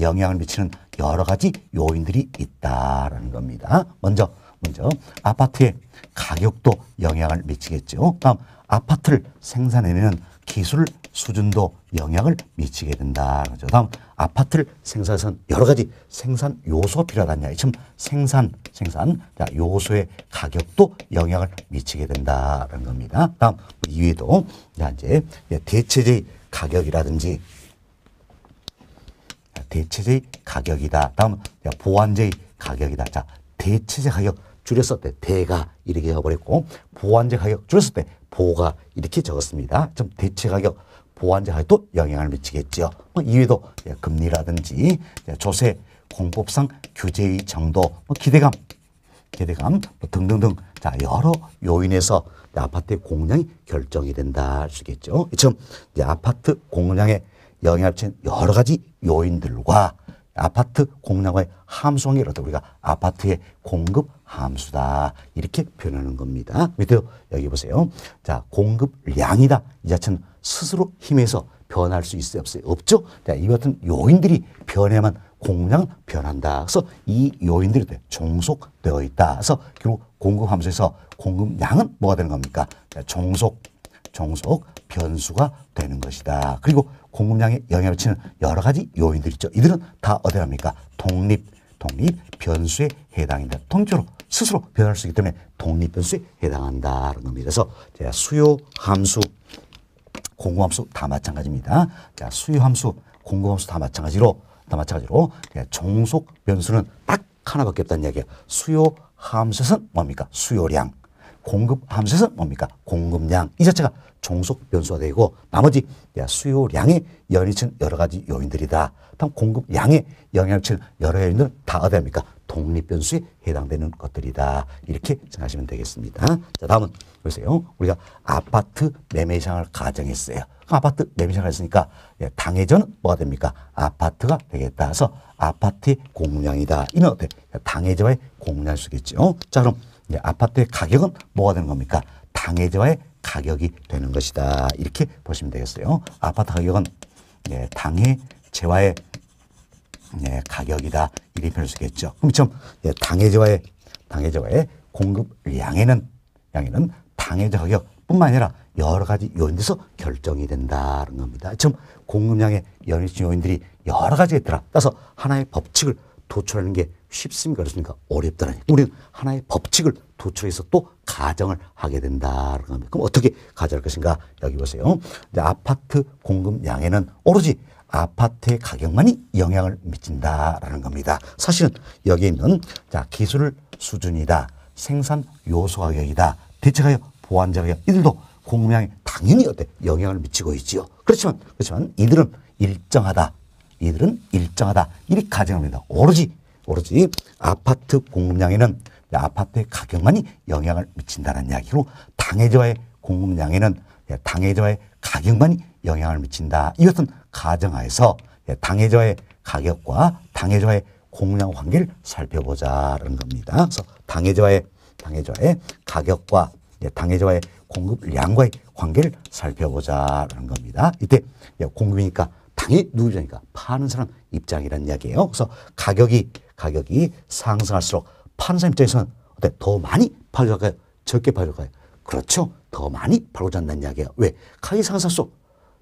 영향을 미치는 여러 가지 요인들이 있다라는 겁니다. 먼저 먼저 아파트의 가격도 영향을 미치겠죠. 다음 아파트를 생산해내는 기술 수준도 영향을 미치게 된다. 그죠? 다음 아파트를 생산해서 여러 가지 생산 요소가 필요하다냐. 지금 생산, 생산 요소의 가격도 영향을 미치게 된다는 겁니다. 다음 이외에도 이제 대체제의 가격이라든지 대체제의 가격이다. 다음 보완제 가격이다. 자 대체제 가격 줄였을 때 대가 이렇게 적버렸고 보완제 가격 줄였을 때 보가 이렇게 적었습니다. 좀 대체 가격 보완제 가격도 영향을 미치겠지뭐 이외에도 예, 금리라든지 예, 조세 공법상 규제의 정도 뭐 기대감 기대감 뭐 등등등 자, 여러 요인에서 아파트의 공량이 결정이 된다 할수겠죠. 지금 그렇죠? 아파트 공량에 영향을 친 여러 가지 요인들과 아파트 공량의 함수관계 이렇다 우리가 아파트의 공급 함수다 이렇게 표현하는 겁니다. 밑에 여기 보세요. 자 공급량이다. 이 자체는 스스로 힘에서 변할 수 있어요? 없어요? 없죠? 자, 이 같은 요인들이 변해만 공급량 변한다. 그래서 이 요인들이 종속되어 있다. 그래서 결국 공급 함수에서 공급량은 뭐가 되는 겁니까? 자, 종속, 종속 변수가 되는 것이다. 그리고 공급량에 영향을 미치는 여러 가지 요인들 있죠. 이들은 다 어디 갑니까? 독립, 독립 변수에 해당한다. 통째로 스스로 변할 수 있기 때문에 독립 변수에 해당한다는 겁니다. 그래서 제가 수요 함수 공급함수 다 마찬가지입니다. 자, 수요함수, 공급함수 다 마찬가지로 다 마찬가지로 예, 종속 변수는 딱 하나밖에 없다는 이기예요 수요함수는 뭡니까? 수요량. 공급 함수에서 뭡니까? 공급량. 이 자체가 종속 변수가 되고 나머지 수요량의 연이친 여러 가지 요인들이다. 다음 공급량의 영향을 치는 여러 요인들 다 어디 합니까? 독립변수에 해당되는 것들이다. 이렇게 생각하시면 되겠습니다. 자, 다음은 보세요. 우리가 아파트 매매 장을 가정했어요. 아파트 매매 장을 했으니까 예, 당해전은 뭐가 됩니까? 아파트가 되겠다. 그래서 아파트의 공량이다. 이는 어때? 당해전와의 공량일 수겠죠. 자, 그럼 아파트의 가격은 뭐가 되는 겁니까? 당해자의 가격이 되는 것이다. 이렇게 보시면 되겠어요. 아파트 가격은 예, 당해제와의 예, 가격이다. 이리게 표현할 수 있겠죠. 그럼 예, 당해제와의 당해재와의 공급 양에는 양에는 당해제 가격뿐만 아니라 여러 가지 요인에서 결정이 된다는 겁니다. 지금 공급량의 연일치 요인들이 여러 가지가 있더라. 따라서 하나의 법칙을 도출하는 게 쉽습니까? 그렇습니까? 어렵다라니. 까 우리는 하나의 법칙을 도출해서또 가정을 하게 된다라고 니다 그럼 어떻게 가져갈 것인가? 여기 보세요. 이제 아파트 공급 량에는 오로지 아파트의 가격만이 영향을 미친다라는 겁니다. 사실은 여기에 있는 자 기술 수준이다, 생산 요소 가격이다, 대체 가격, 보완자 가격 이들도 공급량에 당연히 어때 영향을 미치고 있지요. 그렇지만 그렇지만 이들은 일정하다, 이들은 일정하다 이리 가정합니다. 오로지 오로지 아파트 공급량에는 아파트의 가격만이 영향을 미친다는 이야기로 당해자의 공급량에는 예, 당해자의 가격만이 영향을 미친다. 이것은 가정하에서 예, 당해자의 가격과 당해자의 공량 급 관계를 살펴보자는 겁니다. 그래서 당해자의 당해자의 가격과 예, 당해자의 공급량과의 관계를 살펴보자는 겁니다. 이때 공급이니까 당이 누구니까 파는 사람 입장이라는 이야기예요. 그래서 가격이 가격이 상승할수록 파는 사람 입장에서는 어때? 더 많이 팔려가요 적게 팔려가요 그렇죠. 더 많이 팔고자 한다는 이야기예요 왜? 가격이 상승할수록,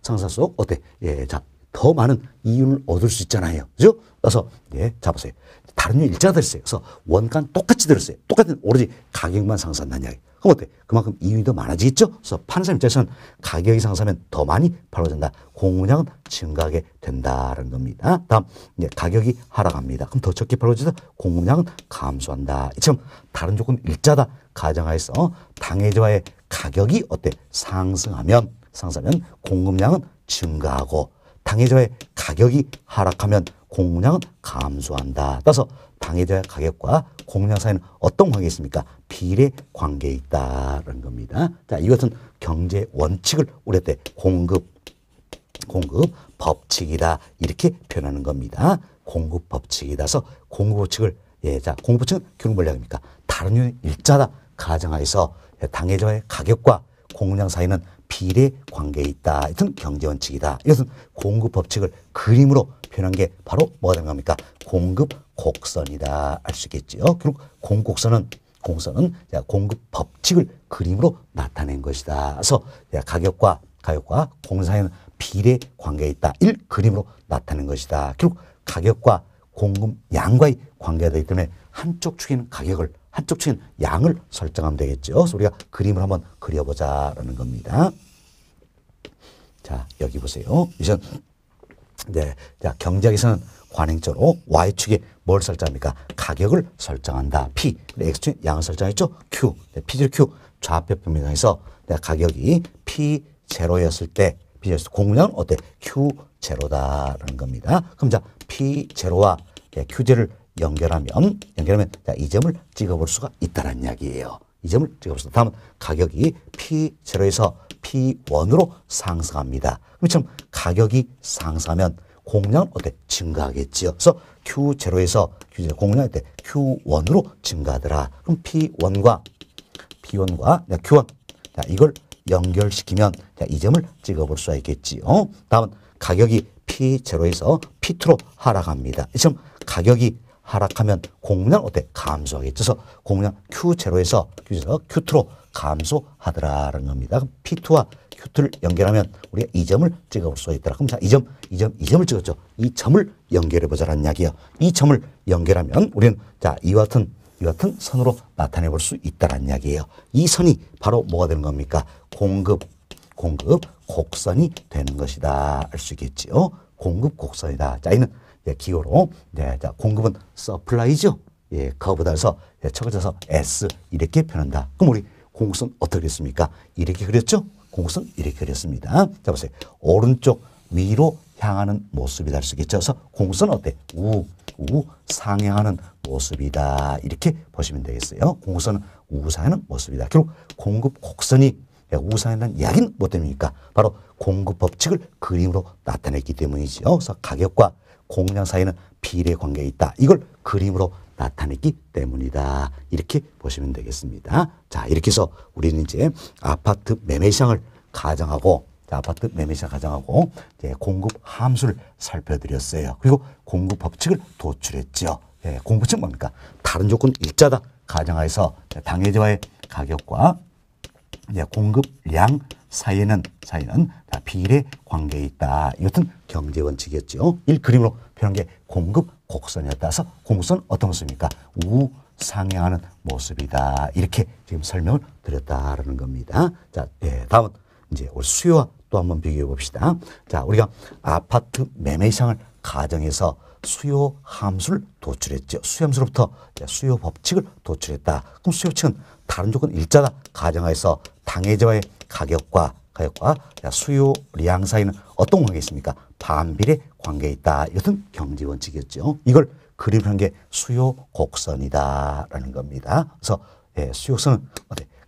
상승할수록 어때? 예, 자, 더 많은 이윤을 얻을 수 있잖아요. 그죠? 그래서, 예, 잡으세요. 다른 일자가 들었어요. 그래서 원가는 똑같이 들었어요. 똑같은 오로지 가격만 상승한다는 이야기. 예요 그 어때? 그만큼 이윤이 더 많아지겠죠? 그래서 판사 입장에서는 가격이 상승하면 더 많이 팔아진다. 공급량은 증가하게 된다는 겁니다. 다음, 이제 가격이 하락합니다. 그럼 더 적게 팔아져서 공급량은 감소한다. 이처럼 다른 조건 일자다. 가정하에서 당해자의 가격이 어때? 상승하면, 상승하면 공급량은 증가하고 당해자의 가격이 하락하면 공급량은 감소한다. 따라서 당해자 가격과 공급량 사이는 어떤 관계 있습니까? 비례 관계 있다라는 겁니다. 자, 이것은 경제 원칙을 우리 때 공급 공급 법칙이다 이렇게 표현하는 겁니다. 공급 법칙이다서 공급 법칙을 예, 자, 공급 법칙은 결국 뭐냐니까 다른 요인 일자다 가정하에서 당해자의 가격과 공급량 사이는 비례 관계에 있다. 이것은 경제 원칙이다. 이것은 공급 법칙을 그림으로 표현한 게 바로 뭐가 되는 겁니까? 공급 곡선이다. 알 수 있겠지요. 결국 공곡선은 공선은 공급 법칙을 그림으로 나타낸 것이다. 그래서 가격과 가격과 공사에는 비례 관계에 있다. 일 그림으로 나타낸 것이다. 결국 가격과 공급 양과의 관계가 되기 때문에 한쪽 축에는 가격을 한쪽 측은 양을 설정하면 되겠죠. 그래서 우리가 그림을 한번 그려보자라는 겁니다. 자, 여기 보세요. 이젠 네, 자, 경제학에서는 관행적으로 y축에 뭘 설정합니까? 가격을 설정한다. p. x축에 양을 설정했죠. q. 네, p q 좌표 표면에서 네, 가격이 p 제였을때 p 제로 공략은 어때? q 제다라는 겁니다. 그럼 자, p 제와 네, q 제를 연결하면 연결하면 자, 이 점을 찍어볼 수가 있다는 이야기예요. 이 점을 찍어보세요. 다음은 가격이 P0에서 P1으로 상승합니다. 그럼 가격이 상승하면 공략은 어때? 증가하겠지요. 그래서 Q0에서 Q0 공략할 때 Q1으로 증가하더라. 그럼 P1과 P1과 Q1 자, 이걸 연결시키면 자, 이 점을 찍어볼 수가 있겠지요. 다음은 가격이 P0에서 P2로 하락합니다. 이점 가격이 하락하면 공룡 어때? 감소하겠죠. 그래서 공룡 Q0에서 Q에서 Q2로 감소하더라라는 겁니다. 그럼 P2와 Q2를 연결하면 우리가 이 점을 찍어볼 수 있더라. 그럼 자, 이 점, 이 점, 이 점을 찍었죠. 이 점을 연결해보자라는 이야기예요이 점을 연결하면 우리는 자, 이와 같은 이와 같은 선으로 나타내 볼 수 있다는 이야기예요. 이 선이 바로 뭐가 되는 겁니까? 공급, 공급, 곡선이 되는 것이다. 알 수 있겠지요? 공급 곡선이다. 자, 이는 예, 기호로. 네, 자, 공급은 서플라이죠. 예, 커브다해서 예, 적어져서 S 이렇게 표현한다. 그럼 우리 공수는 어떻게 그렸습니까? 이렇게 그렸죠? 공수는 이렇게 그렸습니다. 자, 보세요. 오른쪽 위로 향하는 모습이다 할수 있겠죠. 그래서 공수는 어때? 우, 우, 상향하는 모습이다. 이렇게 보시면 되겠어요. 공급선은 우상하는 모습이다. 결국 공급 곡선이 예, 우상이라는 이야기는 뭐 때문입니까? 바로 공급 법칙을 그림으로 나타냈기 때문이지요. 그래서 가격과 공장 사이는 비례 관계에 있다. 이걸 그림으로 나타내기 때문이다. 이렇게 보시면 되겠습니다. 자, 이렇게 해서 우리는 이제 아파트 매매 시장을 가정하고 자, 아파트 매매 시장 가정하고 이제 공급 함수를 살펴드렸어요. 그리고 공급 법칙을 도출했죠. 예, 공급 측 뭡니까? 다른 조건 일자다. 가정하에서 당해자와의 가격과 공급량 사이에는 사이는 다 비례 관계에 있다. 이것은 경제 원칙이었죠. 일 그림으로 표현한 게 공급 곡선이었다서 공선 어떤 것입니까? 우 상향하는 모습이다. 이렇게 지금 설명을 드렸다라는 겁니다. 자, 예, 다음 이제 우리 수요와 또 한번 비교해 봅시다. 자, 우리가 아파트 매매시장을 가정해서 수요 함수를 도출했죠. 수요 함수로부터 수요 법칙을 도출했다. 그럼 수요 칙은 다른 조건 일자다. 가정하에서 당해자와의 가격과 가격과 수요량 사이는 어떤 관계 있습니까? 반비례 관계 있다. 이것은 경제 원칙이었죠. 이걸 그림한 게 수요 곡선이다라는 겁니다. 그래서 예, 수요선은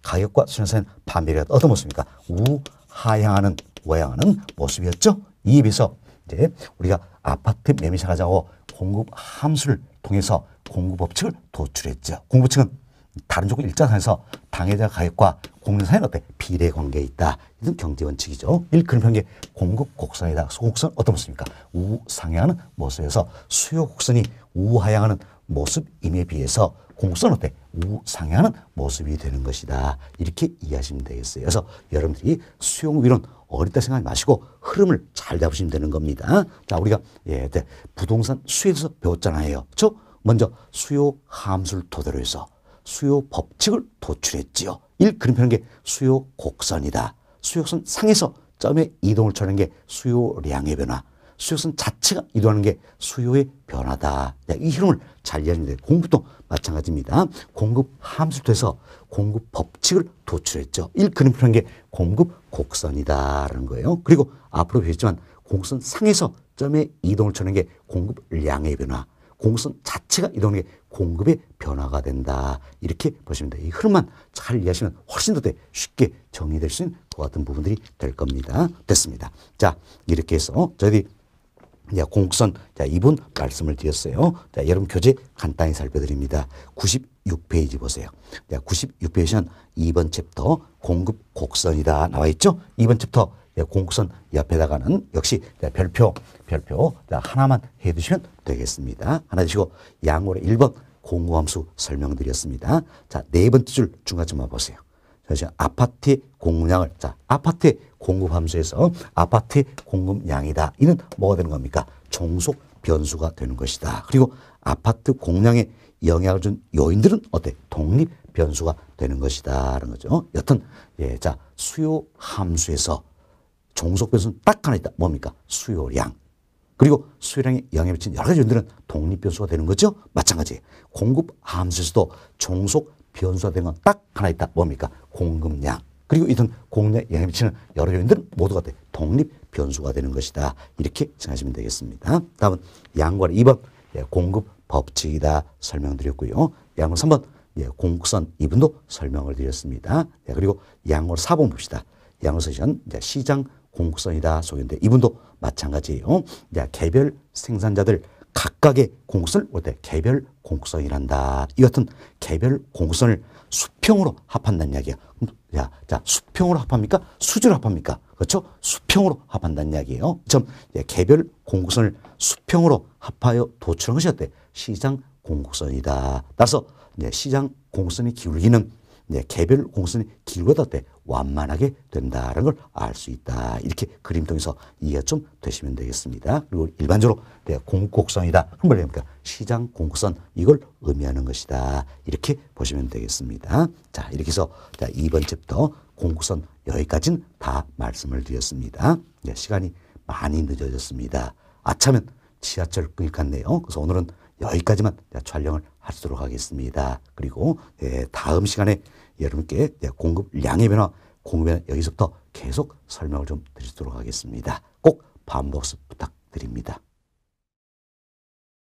가격과 수요 사이는 반비례가 어떤 모습입니까? 우하향하는 모양하는 모습이었죠. 이에 비해서 이제 우리가 아파트 매매시장하고 공급 함수를 통해서 공급 법칙을 도출했죠. 공급 법칙은 다른 조건 일자하에서 당해자 가격과 공급 사이는 어때? 비례 관계에 있다. 이런 경제 원칙이죠. 1그런 평계 공급 곡선이다. 소곡선 어떤 모습입니까? 우상향하는 모습에서 수요 곡선이 우하향하는 모습임에 비해서 공급선 어때? 우상향하는 모습이 되는 것이다. 이렇게 이해하시면 되겠어요. 그래서 여러분들이 수용 위론 어렵다 생각하지 마시고 흐름을 잘 잡으시면 되는 겁니다. 자, 우리가 예, 네, 부동산 수에서 배웠잖아요. 저 먼저 수요 함수를 토대로 해서 수요 법칙을 도출했지요. 1. 그림표는 게 수요 곡선이다. 수요선 상에서 점의 이동을 쳐낸 게 수요량의 변화. 수요선 자체가 이동하는 게 수요의 변화다. 네, 이 흐름을 잘 이해하는데 공급도 마찬가지입니다. 공급 함수돼서 공급 법칙을 도출했죠. 1그림표라는 게 공급 곡선이다라는 거예요. 그리고 앞으로 보겠지만 공선 상에서 점에 이동을 쳐는 게 공급량의 변화, 공선 급 자체가 이동하는 게 공급의 변화가 된다. 이렇게 보시면 돼요. 이 흐름만 잘 이해하시면 훨씬 더 쉽게 정리될 수 있는 그 같은 부분들이 될 겁니다. 됐습니다. 자, 이렇게 해서 저희들이 자, 공국선. 자, 이분 말씀을 드렸어요. 자, 여러분 교재 간단히 살펴드립니다. 96페이지 보세요. 자, 96페이지는 2번 챕터 공급 곡선이다 나와 있죠? 2번 챕터 자, 공국선 옆에다가는 역시 자, 별표, 별표 자, 하나만 해 두시면 되겠습니다. 하나 주시고 양으로 1번 공구함수 설명드렸습니다. 자, 네 번째 줄 중간쯤만 보세요. 그래서 아파트 공급량을 자 아파트 공급 함수에서 아파트 공급량이다. 이는 뭐가 되는 겁니까? 종속 변수가 되는 것이다. 그리고 아파트 공량에 영향을 준 요인들은 어때? 독립 변수가 되는 것이다라는 거죠. 여튼 예, 자 수요 함수에서 종속 변수는 딱 하나 있다. 뭡니까? 수요량. 그리고 수요량에 영향을 미친 여러 가지 요인들은 독립 변수가 되는 거죠. 마찬가지. 공급 함수에서도 종속 변수화된 건 딱 하나 있다. 뭡니까? 공급량. 그리고 이런 공급량 영향 미치는 여러 요인들은 모두가 독립 변수가 되는 것이다. 이렇게 생각하시면 되겠습니다. 다음은 양과 2번 예, 공급 법칙이다 설명드렸고요. 양과 3번 예, 공급선 이분도 설명을 드렸습니다. 예, 그리고 양과 4번 봅시다. 양과 4번 예, 시장 공급선이다 소개인데 이분도 마찬가지예요. 예, 개별 생산자들 각각의 공선을올때 개별 공선이란다이 같은 개별 공선을 수평으로 합한다는 이야기야. 야, 자, 수평으로 합합니까? 수직으로 합합니까? 그렇죠? 수평으로 합한다는 이야기예요. 점 개별 공선을 수평으로 합하여 도출한 것이 어때? 시장 공선이다 따라서 시장 공선의 기울기는 네, 개별 공선이 길고다때 완만하게 된다는 걸 알 수 있다. 이렇게 그림 통해서 이해가 좀 되시면 되겠습니다. 그리고 일반적으로 네, 공곡선이다. 그럼 뭐라 니까 시장 공곡선 이걸 의미하는 것이다. 이렇게 보시면 되겠습니다. 자, 이렇게 해서 자, 2번 챕터 공곡선 여기까지는 다 말씀을 드렸습니다. 네, 시간이 많이 늦어졌습니다. 아차면 지하철 끊길 같네요. 그래서 오늘은 여기까지만 촬영을 하도록 하겠습니다. 그리고 예, 다음 시간에 여러분께 예, 공급 량의 변화, 공급에 여기서부터 계속 설명을 좀 드리도록 하겠습니다. 꼭 반복습 부탁드립니다.